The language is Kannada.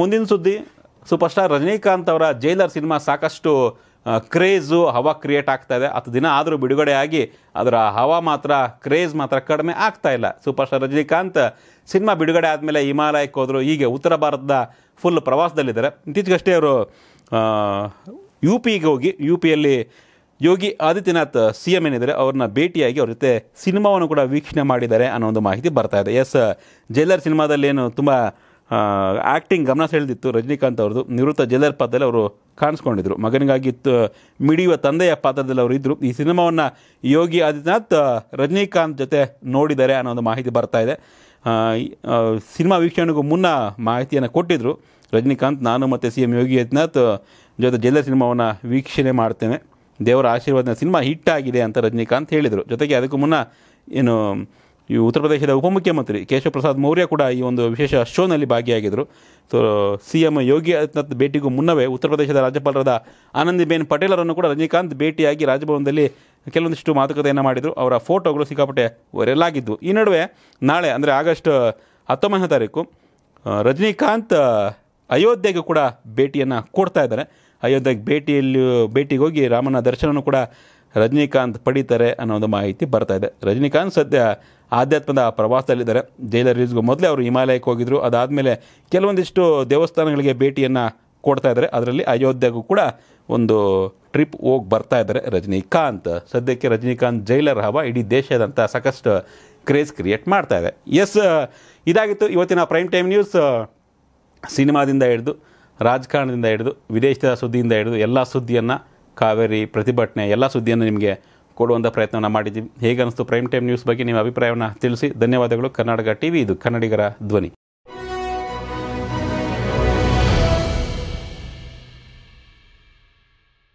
ಮುಂದಿನ ಸುದ್ದಿ ಸೂಪರ್ ಸ್ಟಾರ್ ರಜನಿಕಾಂತ್ ಅವರ ಜೈಲರ್ ಸಿನಿಮಾ ಸಾಕಷ್ಟು ಕ್ರೇಜು ಹವಾ ಕ್ರಿಯೇಟ್ ಆಗ್ತಾ ಇದೆ ಹತ್ತು ದಿನ ಆದರೂ ಬಿಡುಗಡೆ ಆಗಿ ಅದರ ಹವಾ ಮಾತ್ರ ಕ್ರೇಜ್ ಮಾತ್ರ ಕಡಿಮೆ ಆಗ್ತಾ ಇಲ್ಲ ಸೂಪರ್ ಸ್ಟಾರ್ ರಜನಿಕಾಂತ್ ಸಿನಿಮಾ ಬಿಡುಗಡೆ ಆದಮೇಲೆ ಹಿಮಾಲಯಕ್ಕೆ ಹೋದರು ಹೀಗೆ ಉತ್ತರ ಭಾರತದ ಫುಲ್ ಪ್ರವಾಸದಲ್ಲಿದ್ದಾರೆ ಇತ್ತೀಚೆಗಷ್ಟೇ ಅವರು ಯು ಪಿಗೆ ಹೋಗಿ ಯು ಪಿಯಲ್ಲಿ ಯೋಗಿ ಆದಿತ್ಯನಾಥ್ ಸಿ ಎಮ್ ಏನಿದ್ದಾರೆ ಅವ್ರನ್ನ ಭೇಟಿಯಾಗಿ ಅವ್ರ ಜೊತೆ ಸಿನಿಮಾವನ್ನು ಕೂಡ ವೀಕ್ಷಣೆ ಮಾಡಿದ್ದಾರೆ ಅನ್ನೋ ಒಂದು ಮಾಹಿತಿ ಬರ್ತಾ ಇದೆ ಎಸ್ ಜೈಲರ್ ಸಿನಿಮಾದಲ್ಲಿ ಏನು ತುಂಬ ಆ್ಯಕ್ಟಿಂಗ್ ಗಮನ ಸೆಳೆದಿತ್ತು ರಜನಿಕಾಂತ್ ಅವ್ರದ್ದು ನಿವೃತ್ತ ಜೈಲರ್ ಪಾತ್ರದಲ್ಲಿ ಅವರು ಕಾಣಿಸ್ಕೊಂಡಿದ್ರು ಮಗನಿಗಾಗಿ ಮಿಡಿಯುವ ತಂದೆಯ ಪಾತ್ರದಲ್ಲಿ ಅವರು ಇದ್ದರು ಈ ಸಿನಿಮಾವನ್ನು ಯೋಗಿ ಆದಿತ್ಯನಾಥ್ ರಜನಿಕಾಂತ್ ಜೊತೆ ನೋಡಿದ್ದಾರೆ ಅನ್ನೋ ಒಂದು ಮಾಹಿತಿ ಬರ್ತಾ ಇದೆ ಸಿನಿಮಾ ವೀಕ್ಷಣೆಗೂ ಮುನ್ನ ಮಾಹಿತಿಯನ್ನು ಕೊಟ್ಟಿದ್ದರು ರಜನಿಕಾಂತ್ ನಾನು ಮತ್ತು ಸಿ ಎಂ ಯೋಗಿ ಆದಿತ್ಯನಾಥ್ ಜೊತೆ ಜೈಲರ್ ಸಿನಿಮಾವನ್ನು ವೀಕ್ಷಣೆ ಮಾಡ್ತೇನೆ ದೇವರ ಆಶೀರ್ವಾದನ ಸಿನಿಮಾ ಹಿಟ್ಟಾಗಿದೆ ಅಂತ ರಜನಿಕಾಂತ್ ಹೇಳಿದರು ಜೊತೆಗೆ ಅದಕ್ಕೂ ಮುನ್ನ ಏನು ಈ ಉತ್ತರ ಪ್ರದೇಶದ ಉಪಮುಖ್ಯಮಂತ್ರಿ ಕೇಶವ ಪ್ರಸಾದ್ ಮೌರ್ಯ ಕೂಡ ಈ ಒಂದು ವಿಶೇಷ ಶೋನಲ್ಲಿ ಭಾಗಿಯಾಗಿದ್ದರು so C M Yogi Adityanath ಭೇಟಿಗೂ ಮುನ್ನವೇ ಉತ್ತರ ಪ್ರದೇಶದ ರಾಜ್ಯಪಾಲರಾದ ಆನಂದಿಬೇನ್ ಪಟೇಲರನ್ನು ಕೂಡ ರಜನಿಕಾಂತ್ ಭೇಟಿಯಾಗಿ ರಾಜಭವನದಲ್ಲಿ ಕೆಲವೊಂದಿಷ್ಟು ಮಾತುಕತೆಯನ್ನು ಮಾಡಿದರು ಅವರ ಫೋಟೋಗಳು ಸಿಕ್ಕಾಪಟ್ಟೆ ವೈರಲ್ ಆಗಿದ್ವು ಈ ನಡುವೆ ನಾಳೆ ಅಂದರೆ ಆಗಸ್ಟ್ ಹತ್ತೊಂಬತ್ತನೇ ತಾರೀಕು ರಜನಿಕಾಂತ್ ಅಯೋಧ್ಯೆಗೆ ಕೂಡ ಭೇಟಿಯನ್ನು ಕೊಡ್ತಾ ಇದ್ದಾರೆ ಅಯೋಧ್ಯೆಗೆ ಭೇಟಿಯಲ್ಲಿ ಭೇಟಿಗೆ ಹೋಗಿ ರಾಮನ ದರ್ಶನವನ್ನು ಕೂಡ ರಜನಿಕಾಂತ್ ಪಡಿತಾರೆ ಅನ್ನೋ ಒಂದು ಮಾಹಿತಿ ಬರ್ತಾ ಇದೆ ರಜನಿಕಾಂತ್ ಸದ್ಯ ಆಧ್ಯಾತ್ಮದ ಪ್ರವಾಸದಲ್ಲಿದ್ದಾರೆ ಜೈಲರ್ ರಿಲೀಸ್ಗೂ ಮೊದಲೇ ಅವರು ಹಿಮಾಲಯಕ್ಕೆ ಹೋಗಿದ್ರು ಅದಾದಮೇಲೆ ಕೆಲವೊಂದಿಷ್ಟು ದೇವಸ್ಥಾನಗಳಿಗೆ ಭೇಟಿಯನ್ನು ಕೊಡ್ತಾ ಇದ್ದಾರೆ ಅದರಲ್ಲಿ ಅಯೋಧ್ಯೆಗೂ ಕೂಡ ಒಂದು ಟ್ರಿಪ್ ಹೋಗಿ ಬರ್ತಾ ಇದ್ದಾರೆ ರಜನಿಕಾಂತ್ ಸದ್ಯಕ್ಕೆ ರಜನಿಕಾಂತ್ ಜೈಲರ್ ಹಬ್ಬ ಇಡೀ ದೇಶದಂಥ ಸಾಕಷ್ಟು ಕ್ರೇಜ್ ಕ್ರಿಯೇಟ್ ಮಾಡ್ತಾ ಇದೆ ಎಸ್ ಇದಾಗಿತ್ತು ಇವತ್ತಿನ ಪ್ರೈಮ್ ಟೈಮ್ ನ್ಯೂಸ್ ಸಿನಿಮಾದಿಂದ ಹಿಡಿದು ರಾಜಕಾರಣದಿಂದ ಹಿಡಿದು ವಿದೇಶದ ಸುದ್ದಿಯಿಂದ ಹಿಡಿದು ಎಲ್ಲ ಸುದ್ದಿಯನ್ನು ಕಾವೇರಿ ಪ್ರತಿಭಟನೆ ಎಲ್ಲ ಸುದ್ದಿಯನ್ನು ನಿಮಗೆ ಕೊಡುವಂಥ ಪ್ರಯತ್ನವನ್ನು ಮಾಡಿದ್ದೀವಿ ಹೇಗೆ ಅನಿಸ್ತು ಪ್ರೈಮ್ ಟೈಮ್ ನ್ಯೂಸ್ ಬಗ್ಗೆ ನಿಮ್ಮ ಅಭಿಪ್ರಾಯವನ್ನು ತಿಳಿಸಿ ಧನ್ಯವಾದಗಳು ಕರ್ನಾಟಕ ಟಿವಿ ಇದು ಕನ್ನಡಿಗರ ಧ್ವನಿ